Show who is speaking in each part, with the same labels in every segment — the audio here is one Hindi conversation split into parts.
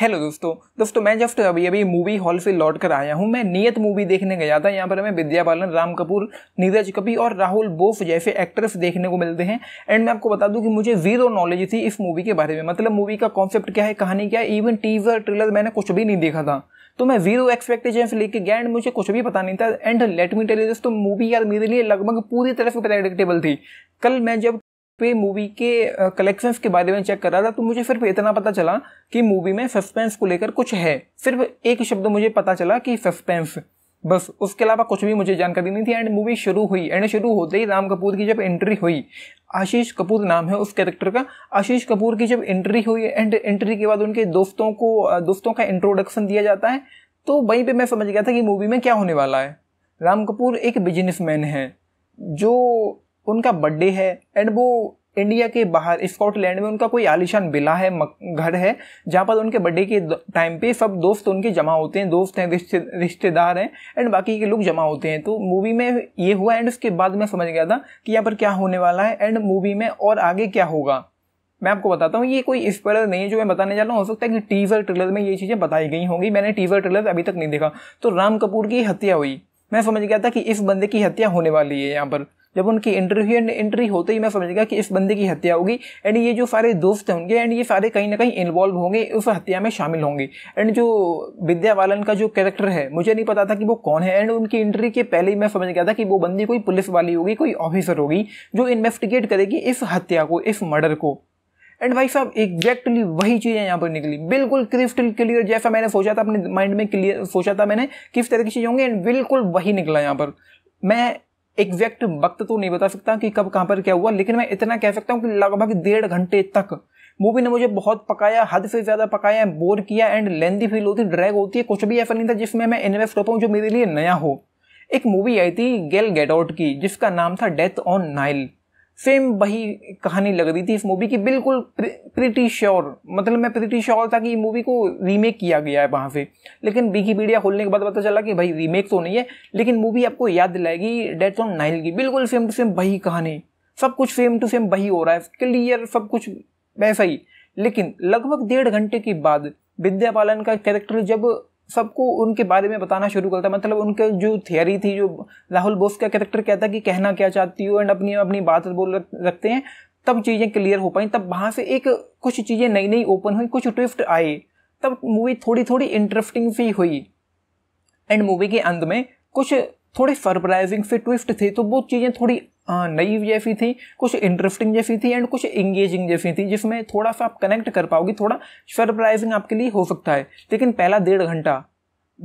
Speaker 1: हेलो दोस्तों दोस्तों मैं जब अभी अभी मूवी हॉल से लौट कर आया हूँ मैं नियत मूवी देखने गया था यहाँ पर हमें विद्या बालन राम कपूर नीरज कपी और राहुल बोस जैसे एक्ट्रेस देखने को मिलते हैं एंड मैं आपको बता दूँ कि मुझे जीरो नॉलेज थी इस मूवी के बारे में मतलब मूवी का कॉन्सेप्ट क्या है कहानी क्या है इवन टीजर ट्रेलर मैंने कुछ भी नहीं देखा था तो मैं जीरो एक्सपेक्टेशन से लेकर गया एंड मुझे कुछ भी पता नहीं था and let me tell you दोस्तों मूवी यार मेरे लिए लगभग पूरी तरह से प्रेडिक्टेबल थी कल मैं जब पे मूवी के कलेक्शंस के बारे में चेक कर रहा था तो मुझे सिर्फ इतना पता चला कि मूवी में सस्पेंस को लेकर कुछ है सिर्फ एक शब्द मुझे पता चला कि सस्पेंस बस उसके अलावा कुछ भी मुझे जानकारी नहीं थी एंड मूवी शुरू हुई एंड शुरू होते ही राम कपूर की जब एंट्री हुई आशीष कपूर नाम है उस कैरेक्टर का आशीष कपूर की जब एंट्री हुई एंड एंट्री के बाद उनके दोस्तों को दोस्तों का इंट्रोडक्शन दिया जाता है तो वहीं पे मैं समझ गया था कि मूवी में क्या होने वाला है राम कपूर एक बिजनेसमैन है जो उनका बर्थडे है एंड वो इंडिया के बाहर स्कॉटलैंड में उनका कोई आलिशान बिला है घर है जहाँ पर उनके बर्थडे के टाइम पे सब दोस्त उनके जमा होते हैं दोस्त हैं रिश्ते रिश्तेदार हैं एंड बाकी के लोग जमा होते हैं तो मूवी में ये हुआ एंड उसके बाद मैं समझ गया था कि यहाँ पर क्या होने वाला है एंड मूवी में और आगे क्या होगा मैं आपको बताता हूँ ये कोई स्पेलर नहीं है जो मैं बताने जा रहा हूँ हो सकता है कि टीजर ट्रेलर में ये चीज़ें बताई गई होंगी मैंने टीजर ट्रेलर अभी तक नहीं देखा तो राम कपूर की हत्या हुई मैं समझ गया था कि इस बंदे की हत्या होने वाली है यहाँ पर जब उनकी इंटरव्यू एंट्री होते ही मैं समझ गया कि इस बंदे की हत्या होगी एंड ये जो सारे दोस्त हैं उनके एंड ये सारे कहीं ना कहीं इन्वॉल्व होंगे उस हत्या में शामिल होंगे एंड जो विद्या बालन का जो कैरेक्टर है मुझे नहीं पता था कि वो कौन है एंड उनकी एंट्री के पहले ही मैं समझ गया था कि वो बंदी कोई पुलिस वाली होगी कोई ऑफिसर होगी जो इन्वेस्टिगेट करेगी इस हत्या को इस मर्डर को एंड भाई साहब एग्जैक्टली वही चीज़ें यहाँ पर निकली बिल्कुल क्रिस्टल क्लियर जैसा मैंने सोचा था अपने माइंड में क्लियर सोचा था मैंने किस तरह की चीज़ें होंगी एंड बिल्कुल वही निकला यहाँ पर मैं एग्जैक्ट वक्त तो नहीं बता सकता कि कब कहाँ पर क्या हुआ लेकिन मैं इतना कह सकता हूँ कि लगभग डेढ़ घंटे तक मूवी ने मुझे बहुत पकाया हद से ज़्यादा पकाया बोर किया एंड लेंदी फील होती ड्रैग होती है कुछ भी ऐसा नहीं था जिसमें मैं इन्वेस्ट हो पाऊँ जो मेरे लिए नया हो एक मूवी आई थी गेल गेडोट की जिसका नाम था डेथ ऑन नाइल सेम वही कहानी लग रही थी इस मूवी की बिल्कुल प्रिटी श्योर मतलब मैं प्रिटी श्योर था कि मूवी को रीमेक किया गया है वहाँ से लेकिन विकीपीडिया खोलने के बाद पता चला कि भाई रीमेक तो नहीं है लेकिन मूवी आपको याद दिलाएगी डेथ ऑन नाइल की बिल्कुल सेम टू सेम वही कहानी सब कुछ सेम टू सेम वही हो रहा है क्लियर सब कुछ वैसा ही लेकिन लगभग डेढ़ घंटे के बाद विद्या बालन का कैरेक्टर जब सबको उनके बारे में बताना शुरू करता मतलब उनके जो थियरी थी जो राहुल बोस का कैरेक्टर कहता है कि कहना क्या चाहती हो एंड अपनी अपनी बात बोल रखते हैं तब चीज़ें क्लियर हो पाई तब वहाँ से एक कुछ चीज़ें नई नई ओपन हुई कुछ ट्विफ्ट आए तब मूवी थोड़ी थोड़ी इंटरेस्टिंग सी हुई एंड मूवी के अंत में कुछ थोड़े सरप्राइजिंग से ट्विस्ट थे तो वो चीज़ें थोड़ी नईव जैसी थी कुछ इंटरेस्टिंग जैसी थी एंड कुछ इंगेजिंग जैसी थी जिसमें थोड़ा सा आप कनेक्ट कर पाओगे थोड़ा सरप्राइजिंग आपके लिए हो सकता है लेकिन पहला डेढ़ घंटा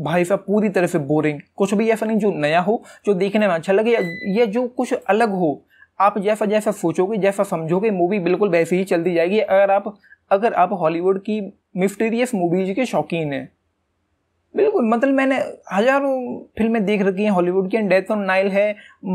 Speaker 1: भाई साहब पूरी तरह से बोरिंग कुछ भी ऐसा नहीं जो नया हो जो देखने में अच्छा लगे या, जो कुछ अलग हो आप जैसा जैसा सोचोगे जैसा समझोगे मूवी बिल्कुल वैसे ही चलती जाएगी अगर आप अगर आप हॉलीवुड की मिस्टीरियस मूवीज के शौकीन हैं बिल्कुल मतलब मैंने हजारों फिल्में देख रखी हैं हॉलीवुड की एंड डेथ ऑन नाइल है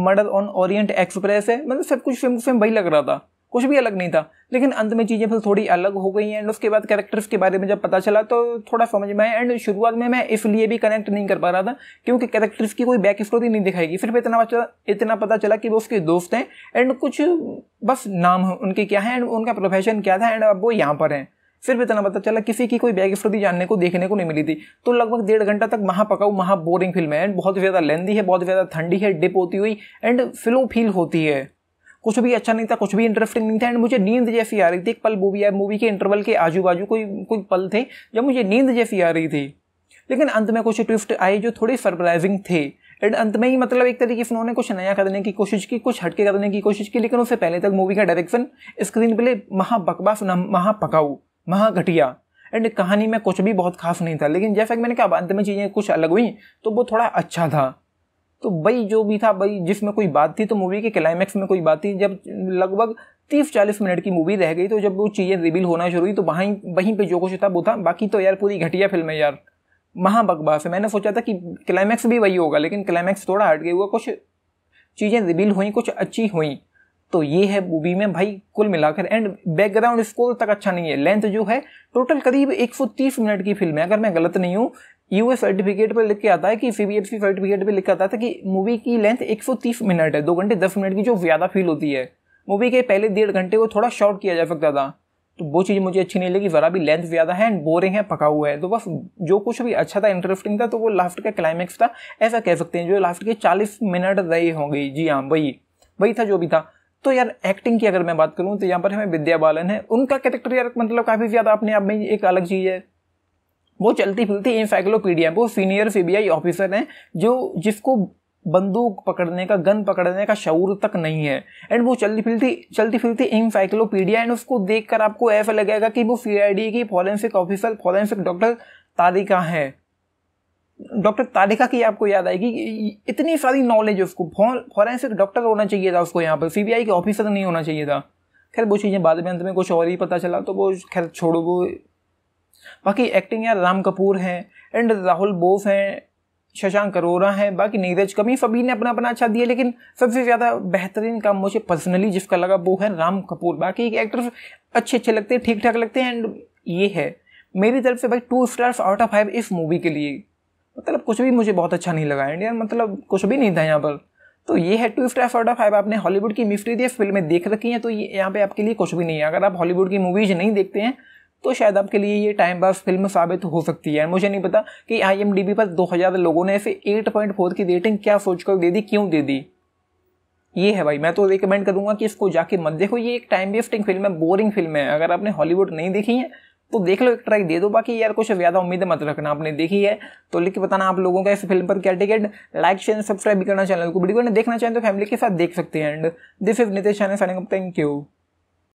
Speaker 1: मर्डर ऑन ओरिएंट एक्सप्रेस है मतलब सब कुछ फिल्म फिल्म वही लग रहा था कुछ भी अलग नहीं था लेकिन अंत में चीज़ें फिर थोड़ी अलग हो गई हैं एंड उसके बाद कैरेक्टर्स के बारे में जब पता चला तो थोड़ा समझ में आया एंड शुरुआत में मैं इसलिए भी कनेक्ट नहीं कर पा रहा था क्योंकि कैरेक्टर्स की कोई बैक स्टोरी नहीं दिखाएगी सिर्फ इतना पता इतना पता चला कि वो उसके दोस्त हैं एंड कुछ बस नाम उनके क्या हैं एंड उनका प्रोफेशन क्या था एंड अब वो यहाँ पर हैं फिर भी इतना पता चला किसी की कोई बैग स्टोरी जानने को देखने को नहीं मिली थी तो लगभग डेढ़ घंटा तक महा पकाऊ महा बोरिंग फिल्म है एंड बहुत ज़्यादा लेंदी है बहुत ज़्यादा ठंडी है डिप होती हुई एंड फ्लो फील होती है कुछ भी अच्छा नहीं था कुछ भी इंटरेस्टिंग नहीं था एंड मुझे नींद जैसी आ रही थी एक पल मूवी है मूवी के इंटरवल के आजू बाजू कोई कोई पल थे जब मुझे नींद जैसी आ रही थी लेकिन अंत में कुछ ट्विस्ट आए जो थोड़े सरप्राइजिंग थे एंड अंत में ही मतलब एक तरीके से उन्होंने कुछ नया करने की कोशिश की कुछ हटके करने की कोशिश की लेकिन उससे पहले तक मूवी का डायरेक्शन स्क्रीन प्ले महाबकबाफ महा पकाऊ महाघटिया एंड कहानी में कुछ भी बहुत खास नहीं था लेकिन जैसा कि मैंने कहा अंत में चीज़ें कुछ अलग हुई तो वो थोड़ा अच्छा था तो भाई जो भी था भाई जिसमें कोई बात थी तो मूवी के क्लाइमैक्स में कोई बात थी जब लगभग तीस चालीस मिनट की मूवी रह गई तो जब वो चीज़ें रिवील होना शुरू हुई तो वहीं वहीं पर जो कुछ था वो था बाकी तो यार पूरी घटिया फिल्म है यार महाबकबास है मैंने सोचा था कि क्लाइमैक्स भी वही होगा लेकिन क्लाइमैक्स थोड़ा हट गया हुआ कुछ चीज़ें रिवील हुई कुछ अच्छी हुई तो ये है मूवी में भाई कुल मिलाकर एंड बैकग्राउंड स्कोर तक अच्छा नहीं है लेंथ जो है टोटल करीब 130 मिनट की फिल्म है अगर मैं गलत नहीं हूँ यूए सर्टिफिकेट पर लिख के आता है कि सी सर्टिफिकेट पर लिख के आता था कि मूवी की लेंथ 130 मिनट है दो घंटे दस मिनट की जो ज़्यादा फील होती है मूवी के पहले डेढ़ घंटे को थोड़ा शॉर्ट किया जा सकता था तो वो चीज़ मुझे अच्छी नहीं लगी ज़रा भी लेंथ ज़्यादा है एंड बोरिंग है पका हुआ है तो बस जो कुछ भी अच्छा था इंटरेस्टिंग था तो वो लास्ट का क्लाइमैक्स था ऐसा कह सकते हैं जो लास्ट के चालीस मिनट रहे होंगे जी हाँ वही वही था जो भी था तो यार एक्टिंग की अगर मैं बात करूँ तो यहाँ पर हमें विद्या बालन है उनका कैरेक्टर यार मतलब काफ़ी ज़्यादा अपने आप में एक अलग चीज़ है वो चलती फिरती इंसाइक्लोपीडिया वो सीनियर सीबीआई ऑफिसर हैं जो जिसको बंदूक पकड़ने का गन पकड़ने का शौर तक नहीं है एंड वो चलती फिरती चलती फिरती इंसाइक्लोपीडिया एंड उसको देखकर आपको ऐसा लगेगा कि वो सी की forensic officer forensic doctor Tarika है डॉक्टर तारिका की आपको याद आएगी इतनी सारी नॉलेज है उसको फॉरेंसिक डॉक्टर होना चाहिए था उसको यहाँ पर सीबीआई के ऑफिसर नहीं होना चाहिए था खैर वो चीज़ें बाद में अंत में कुछ और ही पता चला तो वो खैर छोड़ो वो बाकी एक्टिंग यार राम कपूर हैं एंड राहुल बोस हैं शशांक अरोरा हैं बाकी नीरज कमी सभी ने अपना अपना अच्छा दिया लेकिन सबसे ज़्यादा बेहतरीन काम मुझे पर्सनली जिसका लगा वो है राम कपूर बाकी एक एक्टर्स अच्छे अच्छे लगते हैं ठीक ठाक लगते हैं एंड ये है मेरी तरफ से भाई two stars out of five इस मूवी के लिए मतलब कुछ भी मुझे बहुत अच्छा नहीं लगा इंडियन मतलब कुछ भी नहीं था यहाँ पर तो ये है टू फिफ्टी ऑर्डर फाइव आपने हॉलीवुड की दी फिल्में देख रखी हैं तो ये यहाँ पे आपके लिए कुछ भी नहीं है अगर आप हॉलीवुड की मूवीज़ नहीं देखते हैं तो शायद आपके लिए ये टाइम पास फिल्म साबित हो सकती है मुझे नहीं पता कि आई पर 2000 लोगों ने ऐसे 8.4 की रेटिंग क्या सोचकर दे दी क्यों दे दी ये है भाई मैं तो रिकमेंड करूंगा कि इसको जाके मत देखो ये एक टाइम वेस्टिंग फिल्म है बोरिंग फिल्म है अगर आपने हॉलीवुड नहीं देखी है तो देख लो एक ट्राई दे दो बाकी यार कुछ ज़्यादा उम्मीद मत रखना आपने देखी है तो लिख के बताना आप लोगों का इस फिल्म पर क्या टिकट लाइक शेयर सब्सक्राइब भी करना चैनल को वीडियो ने देखना चाहें तो फैमिली के साथ देख सकते हैं and this is Nitesh thank you